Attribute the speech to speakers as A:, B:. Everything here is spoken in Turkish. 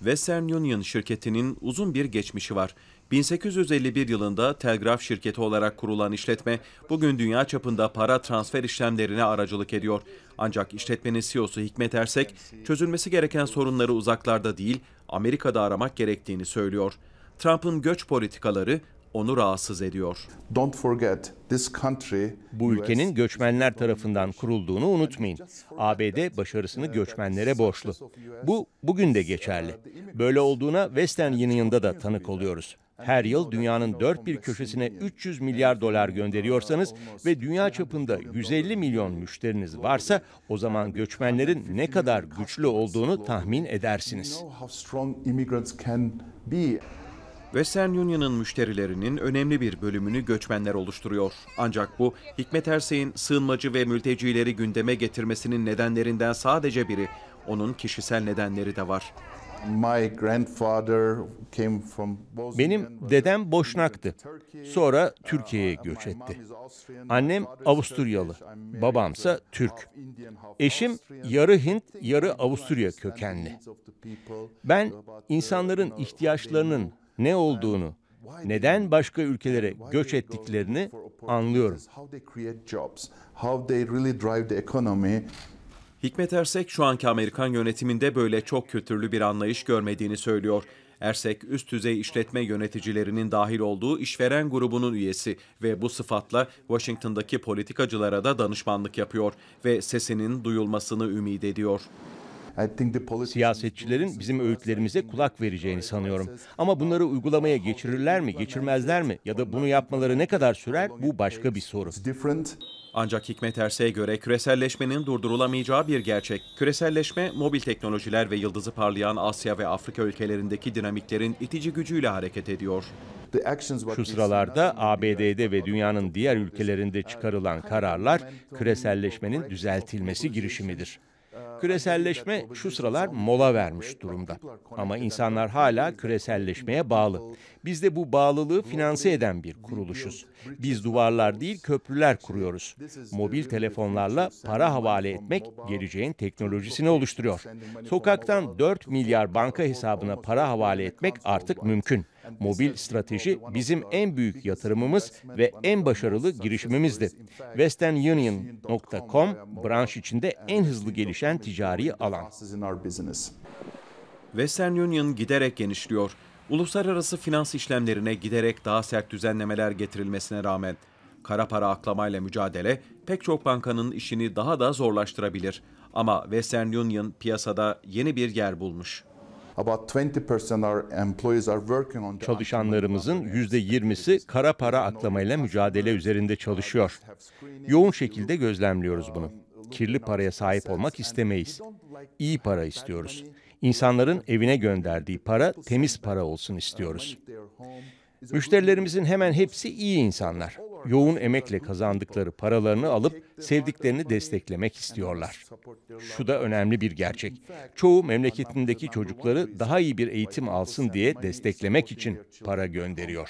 A: Western Union şirketinin uzun bir geçmişi var. 1851 yılında telgraf şirketi olarak kurulan işletme bugün dünya çapında para transfer işlemlerine aracılık ediyor. Ancak işletmenin CEO'su Hikmet Ersek çözülmesi gereken sorunları uzaklarda değil Amerika'da aramak gerektiğini söylüyor. Trump'ın göç politikaları onu rahatsız ediyor. Don't forget this country bu ülkenin göçmenler tarafından
B: kurulduğunu unutmayın. ABD başarısını göçmenlere borçlu. Bu bugün de uh, geçerli. Böyle olduğuna Western Union'da da tanık oluyoruz. Her yıl dünyanın dört bir köşesine 300 milyar dolar gönderiyorsanız ve dünya çapında 150 milyon müşteriniz varsa o zaman göçmenlerin ne kadar güçlü olduğunu tahmin edersiniz.
A: Western Union'ın müşterilerinin önemli bir bölümünü göçmenler oluşturuyor. Ancak bu, Hikmet Ersey'in sığınmacı ve mültecileri gündeme getirmesinin nedenlerinden sadece biri. Onun kişisel nedenleri de var. Benim dedem Boşnak'tı.
B: Sonra uh, Türkiye'ye göç etti. Annem Avusturyalı, babamsa Türk. Eşim yarı Hint, yarı Avusturya kökenli. Ben insanların ihtiyaçlarının ne olduğunu, neden başka
A: ülkelere göç ettiklerini anlıyorum. Hikmet Ersek şu anki Amerikan yönetiminde böyle çok kötürlü bir anlayış görmediğini söylüyor. Ersek üst düzey işletme yöneticilerinin dahil olduğu işveren grubunun üyesi ve bu sıfatla Washington'daki politikacılara da danışmanlık yapıyor ve sesinin duyulmasını ümit ediyor. Siyasetçilerin
B: bizim öğütlerimize kulak vereceğini sanıyorum. Ama bunları uygulamaya geçirirler mi, geçirmezler mi
A: ya da bunu yapmaları ne kadar sürer bu başka bir soru. Ancak Hikmet Erse'ye göre küreselleşmenin durdurulamayacağı bir gerçek. Küreselleşme, mobil teknolojiler ve yıldızı parlayan Asya ve Afrika ülkelerindeki dinamiklerin itici gücüyle hareket ediyor. Şu
B: sıralarda ABD'de ve dünyanın diğer ülkelerinde çıkarılan kararlar küreselleşmenin düzeltilmesi girişimidir. Küreselleşme şu sıralar mola vermiş durumda. Ama insanlar hala küreselleşmeye bağlı. Biz de bu bağlılığı finanse eden bir kuruluşuz. Biz duvarlar değil köprüler kuruyoruz. Mobil telefonlarla para havale etmek geleceğin teknolojisini oluşturuyor. Sokaktan 4 milyar banka hesabına para havale etmek artık mümkün. Mobil strateji bizim en büyük yatırımımız ve en başarılı girişimimizdi. Western Union.com
A: branş içinde en hızlı gelişen ticari alan. Western Union giderek genişliyor. Uluslararası finans işlemlerine giderek daha sert düzenlemeler getirilmesine rağmen kara para aklamayla mücadele pek çok bankanın işini daha da zorlaştırabilir. Ama Western Union piyasada yeni bir yer bulmuş. Çalışanlarımızın %20'si
B: kara para aklamayla mücadele üzerinde çalışıyor. Yoğun şekilde gözlemliyoruz bunu. Kirli paraya sahip olmak istemeyiz. İyi para istiyoruz. İnsanların evine gönderdiği para temiz para olsun istiyoruz. Müşterilerimizin hemen hepsi iyi insanlar yoğun emekle kazandıkları paralarını alıp sevdiklerini desteklemek istiyorlar. Şu da önemli bir gerçek. Çoğu memleketindeki çocukları daha iyi bir eğitim alsın diye desteklemek için para gönderiyor.